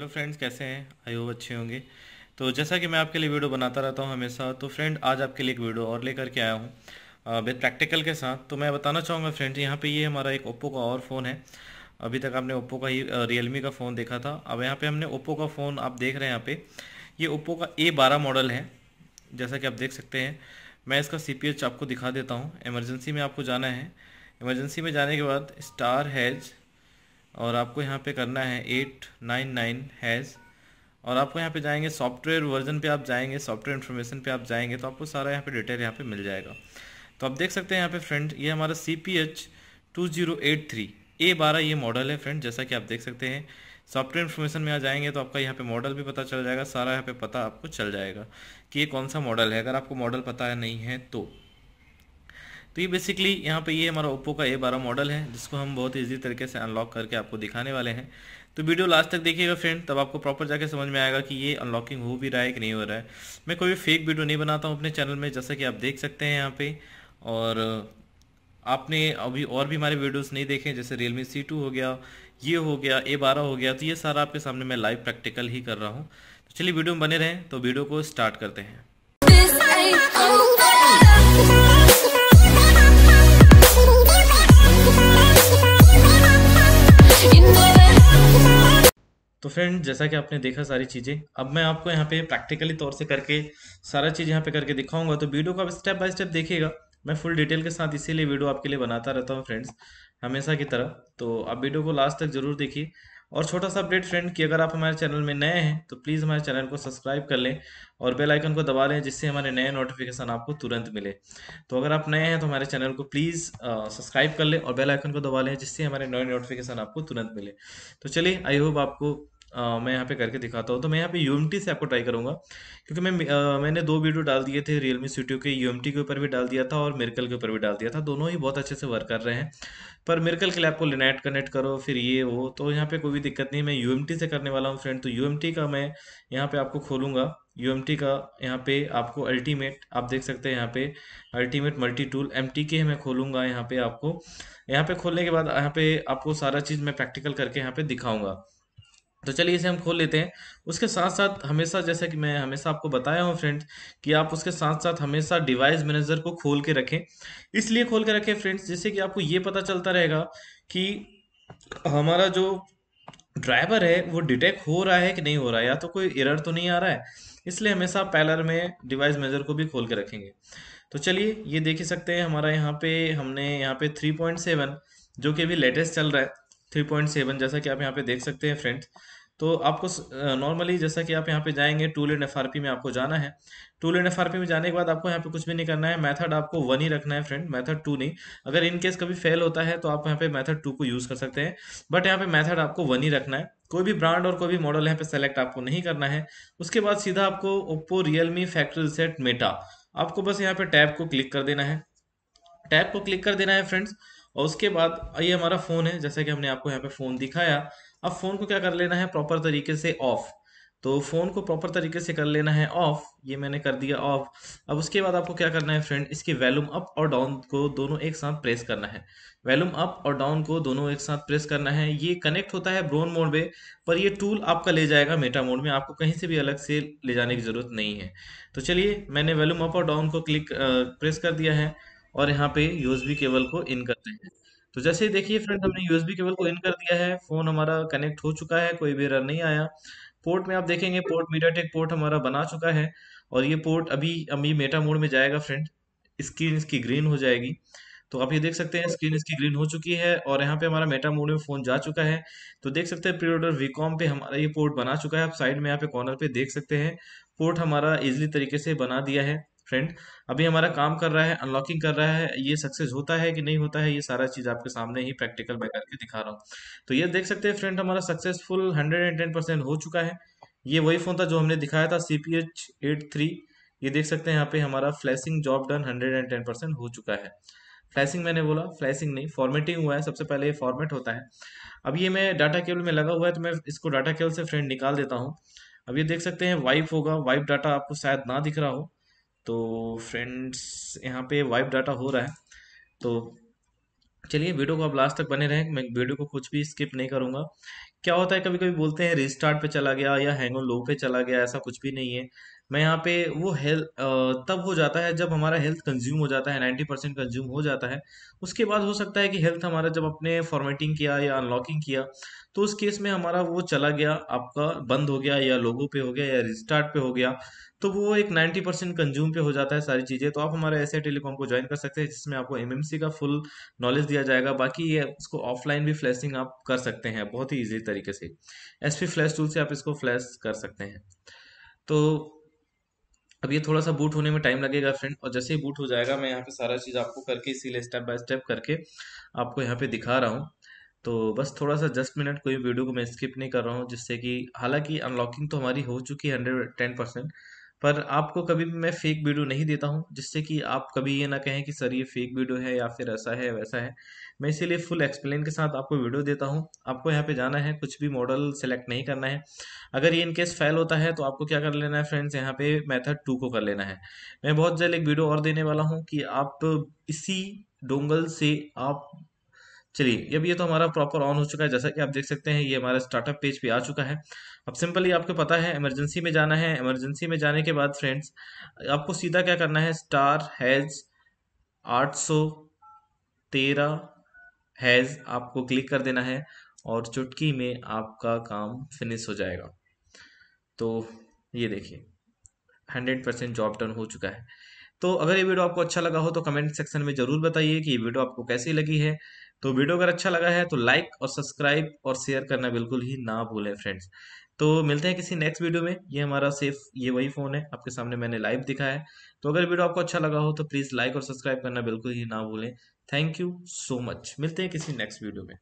hello friends कैसे हैं I hope अच्छे होंगे तो जैसा कि मैं आपके लिए वीडियो बनाता रहता हूं हमेशा तो फ्रेंड आज आपके लिए एक वीडियो और लेकर के आया हूं विद प्रैक्टिकल के साथ तो मैं बताना चाहूँगा फ्रेंड यहाँ पे ये हमारा एक ओप्पो का और फ़ोन है अभी तक आपने ओप्पो का ही रियलमी का फ़ोन देखा था अब यहाँ पर हमने ओप्पो का फ़ोन आप देख रहे हैं यहाँ पर ये ओप्पो का ए बारह मॉडल है जैसा कि आप देख सकते हैं मैं इसका सी आपको दिखा देता हूँ एमरजेंसी में आपको जाना है एमरजेंसी में जाने के बाद स्टार हैज और आपको यहाँ पे करना है एट नाइन नाइन हैज़ और आपको यहाँ पे जाएंगे सॉफ्टवेयर वर्जन पे आप जाएंगे सॉफ्टवेयर इन्फॉर्मेशन पे आप जाएंगे तो आपको सारा यहाँ पे डिटेल यहाँ पे मिल जाएगा तो आप देख सकते हैं यहाँ पे फ्रेंड ये हमारा C P H two zero eight three A बारह ये मॉडल है फ्रेंड जैसा कि आप देख सकते हैं सॉफ्टवेयर इन्फॉर्मेशन में आ जाएंगे तो आपका यहाँ पे मॉडल भी पता चल जाएगा सारा यहाँ पे पता आपको चल जाएगा कि ये कौन सा मॉडल है अगर आपको मॉडल पता है नहीं है तो तो ये बेसिकली यहाँ पे ये हमारा ओप्पो का ए बारह मॉडल है जिसको हम बहुत ईजी तरीके से अनलॉक करके आपको दिखाने वाले हैं तो वीडियो लास्ट तक देखिएगा फ्रेंड तब आपको प्रॉपर जाके समझ में आएगा कि ये अनलॉकिंग हो भी रहा है कि नहीं हो रहा है मैं कोई भी फेक वीडियो नहीं बनाता हूँ अपने चैनल में जैसा कि आप देख सकते हैं यहाँ पे और आपने अभी और भी हमारे वीडियोस नहीं देखे जैसे रियलमी सी टू हो गया ये हो गया ए बारह हो गया तो ये सारा आपके सामने मैं लाइव प्रैक्टिकल ही कर रहा हूँ तो चलिए वीडियो में बने रहें तो वीडियो को स्टार्ट करते हैं तो फ्रेंड जैसा कि आपने देखा सारी चीज़ें अब मैं आपको यहाँ पे प्रैक्टिकली तौर से करके सारा चीज़ यहाँ पे करके दिखाऊंगा तो वीडियो को आप स्टेप बाय स्टेप देखिएगा मैं फुल डिटेल के साथ इसीलिए वीडियो आपके लिए बनाता रहता हूँ फ्रेंड्स हमेशा की तरह तो आप वीडियो को लास्ट तक जरूर देखिए और छोटा सा अपडेट फ्रेंड कि अगर आप हमारे चैनल में नए हैं तो प्लीज़ हमारे चैनल को सब्सक्राइब कर लें और बेल आइकन को दबा लें जिससे हमारे नए नोटिफिकेशन आपको तुरंत मिले तो अगर आप नए हैं तो हमारे चैनल को प्लीज़ सब्सक्राइब कर लें और बेल आइकन को दबा लें जिससे हमारे नए नोटिफिकेशन आपको तुरंत मिले तो चलिए आई होप आपको आ, मैं यहाँ पे करके दिखाता हूँ तो मैं यहाँ पे टी से आपको ट्राई करूँगा क्योंकि मैं आ, मैंने दो वीडियो डाल दिए थे रियलमी स्टूडियो के यूएमटी के ऊपर भी डाल दिया था और मेरकल के ऊपर भी डाल दिया था दोनों ही बहुत अच्छे से वर्क कर रहे हैं पर मेरकल के लिए आपको लिनेट कनेक्ट करो फिर ये वो तो यहाँ पर कोई भी दिक्कत नहीं मैं यू से करने वाला हूँ फ्रेंड तो यू का मैं यहाँ पर आपको खोलूँगा यू का यहाँ पे आपको अल्टीमेट आप देख सकते हैं यहाँ पे अल्टीमेट मल्टी टूल एम के मैं खोलूँगा यहाँ पे आपको यहाँ पे खोलने के बाद यहाँ पे आपको सारा चीज़ मैं प्रैक्टिकल करके यहाँ पे दिखाऊंगा तो चलिए इसे हम खोल लेते हैं उसके साथ साथ हमेशा जैसा कि मैं हमेशा आपको बताया हूँ फ्रेंड्स कि आप उसके साथ साथ हमेशा डिवाइस मैनेजर को खोल के रखें इसलिए खोल के रखें फ्रेंड्स जिससे कि आपको ये पता चलता रहेगा कि हमारा जो ड्राइवर है वो डिटेक्ट हो रहा है कि नहीं हो रहा है या तो कोई एरर तो नहीं आ रहा है इसलिए हमेशा पैलर में डिवाइस मेजर को भी खोल के रखेंगे तो चलिए ये देख ही सकते हैं हमारा यहाँ पे हमने यहाँ पे 3.7 जो कि अभी लेटेस्ट चल रहा है थ्री पॉइंट सेवन जैसा कि आप यहाँ पे देख सकते हैं फ्रेंड्स तो आपको नॉर्मली जैसा कि आप यहाँ पे जाएंगे टू लेन एफ में आपको जाना है टू लेन एफ में जाने के बाद आपको यहाँ पे कुछ भी नहीं करना है मेथड आपको वन ही रखना है फ्रेंड मेथड टू नहीं अगर इन केस कभी फेल होता है तो आप यहाँ पे मेथड टू को यूज़ कर सकते हैं बट यहाँ पे मेथड आपको वन ही रखना है कोई भी ब्रांड और कोई भी मॉडल यहाँ पे सेलेक्ट आपको नहीं करना है उसके बाद सीधा आपको ओप्पो रियलमी फैक्ट्री सेट मेटा आपको बस यहाँ पे टैब को क्लिक कर देना है टैब को क्लिक कर देना है फ्रेंड्स और उसके बाद ये हमारा फ़ोन है जैसा कि हमने आपको यहाँ पे फ़ोन दिखाया अब फ़ोन को क्या कर लेना है प्रॉपर तरीके से ऑफ़ तो फ़ोन को प्रॉपर तरीके से कर लेना है ऑफ़ ये मैंने कर दिया ऑफ़ अब उसके बाद आपको क्या करना है फ्रेंड इसके वैल्यूम अप और डाउन को दोनों एक साथ प्रेस करना है वैल्यूम अप और डाउन को दोनों एक साथ प्रेस करना है ये कनेक्ट होता है ब्रोन मोड में पर ये टूल आपका ले जाएगा मेटा मोड में आपको कहीं से भी अलग से ले जाने की ज़रूरत नहीं है तो चलिए मैंने वैल्यूम अप और डाउन को क्लिक प्रेस कर दिया है और यहाँ पे यूएसबी केबल को इन करते हैं तो जैसे देखिए फ्रेंड हमने यूएसबी केबल को इन कर दिया है फोन हमारा कनेक्ट हो चुका है कोई भी एरर नहीं आया पोर्ट में आप देखेंगे पोर्ट मीडियाटेक पोर्ट हमारा बना चुका है और ये पोर्ट अभी अभी मेटा मोड में जाएगा फ्रेंड स्क्रीन इसकी ग्रीन हो जाएगी तो आप ये देख सकते हैं स्क्रीन इसकी ग्रीन हो चुकी है और यहाँ पे हमारा मेटा मोड में फोन जा चुका है तो देख सकते हैं प्री ऑर्डर वीकॉम पे हमारा ये पोर्ट बना चुका है आप साइड में यहाँ पे कॉर्नर पे देख सकते हैं पोर्ट हमारा इजिली तरीके से बना दिया है फ्रेंड अभी हमारा काम कर रहा है अनलॉकिंग कर रहा है ये सक्सेस होता है कि नहीं होता है ये सारा चीज़ आपके सामने ही प्रैक्टिकल मैं करके दिखा रहा हूँ तो ये देख सकते हैं फ्रेंड हमारा successful hundred and ten percent हो चुका है ये वही फ़ोन था जो हमने दिखाया था सी एट थ्री ये देख सकते हैं यहाँ पे हमारा flashing job done hundred and ten percent हो चुका है फ्लैशिंग मैंने बोला फ्लैशिंग नहीं फॉर्मेटिंग हुआ है सबसे पहले ये फॉर्मेट होता है अब ये मैं डाटा केबल में लगा हुआ है तो मैं इसको डाटा केबल से फ्रेंड निकाल देता हूँ अब ये देख सकते हैं वाइप होगा वाइप डाटा आपको शायद ना दिख रहा हो तो फ्रेंड्स यहाँ पे वाइप डाटा हो रहा है तो चलिए वीडियो को आप लास्ट तक बने रहें मैं वीडियो को कुछ भी स्किप नहीं करूँगा क्या होता है कभी कभी बोलते हैं रिस्टार्ट पे चला गया या हैंग ऑन लो पे चला गया ऐसा कुछ भी नहीं है मैं यहाँ पे वो हेल्थ तब हो जाता है जब हमारा हेल्थ कंज्यूम हो जाता है नाइन्टी परसेंट कंज्यूम हो जाता है उसके बाद हो सकता है कि हेल्थ हमारा जब अपने फॉर्मेटिंग किया या अनलॉकिंग किया तो उस केस में हमारा वो चला गया आपका बंद हो गया या लोगों पे हो गया या रिस्टार्ट पे हो गया तो वो एक नाइन्टी परसेंट कंज्यूम पे हो जाता है सारी चीज़ें तो आप हमारे ऐसे टेलीकॉम को ज्वाइन कर सकते हैं जिसमें आपको एम का फुल नॉलेज दिया जाएगा बाकी ये इसको ऑफलाइन भी फ्लैशिंग आप कर सकते हैं बहुत ही ईजी तरीके से एस फ्लैश टूल से आप इसको फ्लैश कर सकते हैं तो अब ये थोड़ा सा बूट होने में टाइम लगेगा फ्रेंड और जैसे ही बूट हो जाएगा मैं यहाँ पे सारा चीज़ आपको करके इसीलिए स्टेप बाय स्टेप करके आपको यहाँ पे दिखा रहा हूँ तो बस थोड़ा सा जस्ट मिनट कोई वीडियो को मैं स्किप नहीं कर रहा हूँ जिससे कि हालांकि अनलॉकिंग तो हमारी हो चुकी है हंड्रेड टेन परसेंट पर आपको कभी भी मैं फेक वीडियो नहीं देता हूँ जिससे कि आप कभी ये ना कहें कि सर ये फेक वीडियो है या फिर ऐसा है वैसा है मैं इसीलिए फुल एक्सप्लेन के साथ आपको वीडियो देता हूँ आपको यहाँ पे जाना है कुछ भी मॉडल सेलेक्ट नहीं करना है अगर ये इनकेस फेल होता है तो आपको क्या कर लेना है फ्रेंड्स यहाँ पे मैथड टू को कर लेना है मैं बहुत जल्द एक वीडियो और देने वाला हूँ कि आप इसी डोंगल से आप चलिए अब ये तो हमारा प्रॉपर ऑन हो चुका है जैसा कि आप देख सकते हैं ये हमारा स्टार्टअप पेज पे आ चुका है अब सिंपली आपको पता है इमरजेंसी में जाना है इमरजेंसी में जाने के बाद फ्रेंड्स आपको सीधा क्या करना है स्टार हैज़ आठ सौ तेरह हैज़ आपको क्लिक कर देना है और चुटकी में आपका काम फिनिश हो जाएगा तो ये देखिए हंड्रेड परसेंट जॉब डन हो चुका है तो अगर ये वीडियो आपको अच्छा लगा हो तो कमेंट सेक्शन में ज़रूर बताइए कि ये वीडियो आपको कैसी लगी है तो वीडियो अगर अच्छा लगा है तो लाइक और सब्सक्राइब और शेयर करना बिल्कुल ही ना भूलें फ्रेंड्स तो मिलते हैं किसी नेक्स्ट वीडियो में ये हमारा सेफ ये वही फ़ोन है आपके सामने मैंने लाइव दिखा है तो अगर वीडियो आपको अच्छा लगा हो तो प्लीज़ लाइक और सब्सक्राइब करना बिल्कुल ही ना भूलें थैंक यू सो मच मिलते हैं किसी नेक्स्ट वीडियो में